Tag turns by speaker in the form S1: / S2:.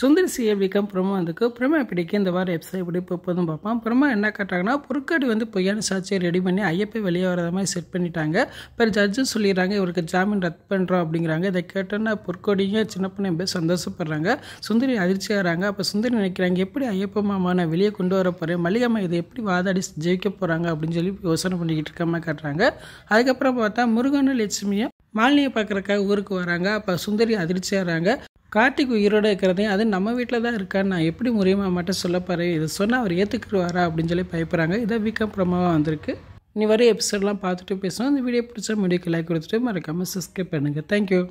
S1: சுந்தரி சி எப்படிக்கம் ப்ரொமோ வந்துக்கு ப்ரொமோ எப்படிக்கு இந்த வாரம் எபிசோட் எப்படி போதும் பார்ப்போம் ப்ரொமோ என்ன காட்டுறாங்கன்னா பொருட்காடி வந்து பொய்யான சாட்சியை ரெடி பண்ணி ஐயப்பை வெளியே வராத மாதிரி செட் பண்ணிட்டாங்க இப்போ ஜட்ஜும் சொல்லிடுறாங்க இவருக்கு ஜாமீன் ரத்து பண்ணுறோம் அப்படிங்கிறாங்க இதை கேட்டோன்னா பொற்கொடிங்க சின்ன பையன் போய் சந்தோஷப்படுறாங்க சுந்தரி அதிர்ச்சி ஆகிறாங்க அப்போ சுந்தரி நினைக்கிறாங்க எப்படி ஐயப்ப மாமா வெளியே கொண்டு வர போகிறேன் மல்லிகம்மா இதை எப்படி வாதாடி ஜெயிக்க போகிறாங்க அப்படின்னு சொல்லி யோசனை பண்ணிக்கிட்டு இருக்காமல் காட்டுறாங்க அதுக்கப்புறம் பார்த்தா முருகனும் லட்சுமியும் மாலினியை பார்க்குறக்காக ஊருக்கு வராங்க அப்போ சுந்தரி அதிர்ச்சியாகிறாங்க கார்த்திக் உயிரோடு இருக்கிறதையும் அது நம்ம வீட்டில் தான் இருக்கான்னு நான் எப்படி முறையமாக மட்டும் சொல்ல போகிறேன் இதை சொன்னால் அவர் ஏற்றுக்கிடுவாரா அப்படின்னு சொல்லி பயப்படுறாங்க இதை வீக்கம் பிரமாவாக வந்திருக்கு நீ வர எபிசோடெலாம் பார்த்துட்டு பேசுவோம் இந்த வீடியோ பிடிச்சா முடிவு லைக் கொடுத்துட்டு மறக்காமல் சப்ஸ்கிரைப் பண்ணுங்கள் தேங்க்யூ